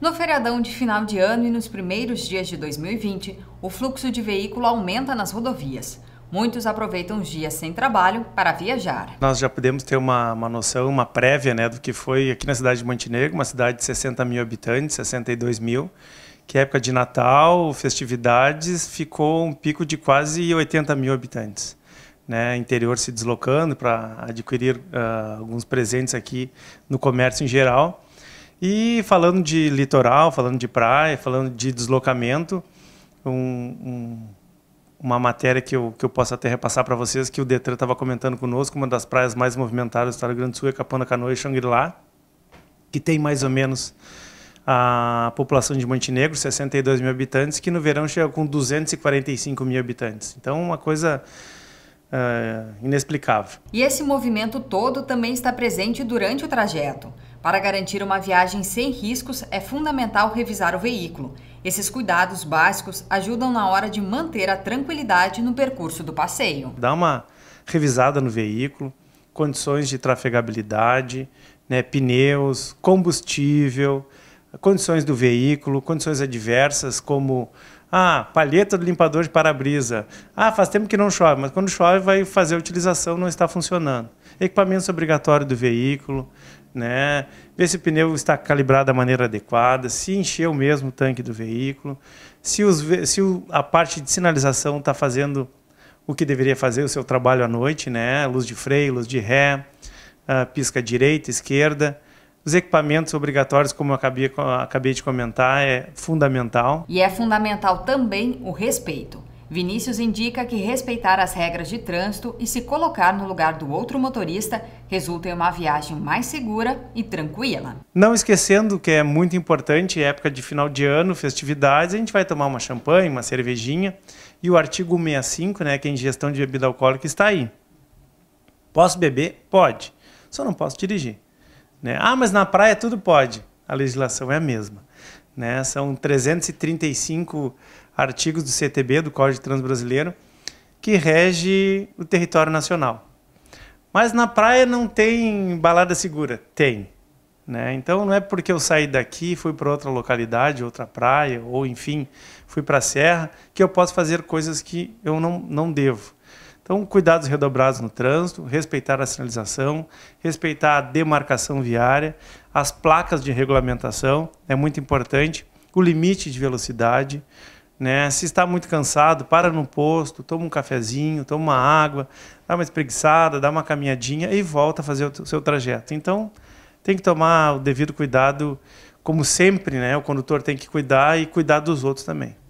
No feriadão de final de ano e nos primeiros dias de 2020, o fluxo de veículo aumenta nas rodovias. Muitos aproveitam os dias sem trabalho para viajar. Nós já podemos ter uma, uma noção, uma prévia né, do que foi aqui na cidade de Montenegro, uma cidade de 60 mil habitantes, 62 mil, que é época de Natal, festividades, ficou um pico de quase 80 mil habitantes. Né, interior se deslocando para adquirir uh, alguns presentes aqui no comércio em geral. E falando de litoral, falando de praia, falando de deslocamento, um, um, uma matéria que eu, que eu posso até repassar para vocês, que o Detran estava comentando conosco, uma das praias mais movimentadas do Estado do Grande Sul é Capão da Canoa e Xangri-Lá, que tem mais ou menos a população de Montenegro, 62 mil habitantes, que no verão chega com 245 mil habitantes. Então, uma coisa eh, inexplicável. E esse movimento todo também está presente durante o trajeto. Para garantir uma viagem sem riscos, é fundamental revisar o veículo. Esses cuidados básicos ajudam na hora de manter a tranquilidade no percurso do passeio. Dá uma revisada no veículo, condições de trafegabilidade, né, pneus, combustível, condições do veículo, condições adversas como ah, palheta do limpador de para-brisa. Ah, faz tempo que não chove, mas quando chove vai fazer a utilização, não está funcionando. Equipamentos obrigatórios do veículo, né? Ver se o pneu está calibrado da maneira adequada, se encheu mesmo o tanque do veículo, se, os, se a parte de sinalização está fazendo o que deveria fazer o seu trabalho à noite, né? Luz de freio, luz de ré, ah, pisca direita, esquerda. Os equipamentos obrigatórios, como eu acabei, acabei de comentar, é fundamental. E é fundamental também o respeito. Vinícius indica que respeitar as regras de trânsito e se colocar no lugar do outro motorista resulta em uma viagem mais segura e tranquila. Não esquecendo que é muito importante, é época de final de ano, festividades, a gente vai tomar uma champanhe, uma cervejinha. E o artigo 65, né, que é ingestão de bebida alcoólica, está aí. Posso beber? Pode. Só não posso dirigir. Né? Ah, mas na praia tudo pode. A legislação é a mesma. Né? São 335 artigos do CTB, do Código Transbrasileiro, que rege o território nacional. Mas na praia não tem balada segura? Tem. Né? Então não é porque eu saí daqui, fui para outra localidade, outra praia, ou enfim, fui para a serra, que eu posso fazer coisas que eu não, não devo. Então, cuidados redobrados no trânsito, respeitar a sinalização, respeitar a demarcação viária, as placas de regulamentação, é muito importante, o limite de velocidade. Né? Se está muito cansado, para no posto, toma um cafezinho, toma uma água, dá uma espreguiçada, dá uma caminhadinha e volta a fazer o seu trajeto. Então, tem que tomar o devido cuidado, como sempre, né? o condutor tem que cuidar e cuidar dos outros também.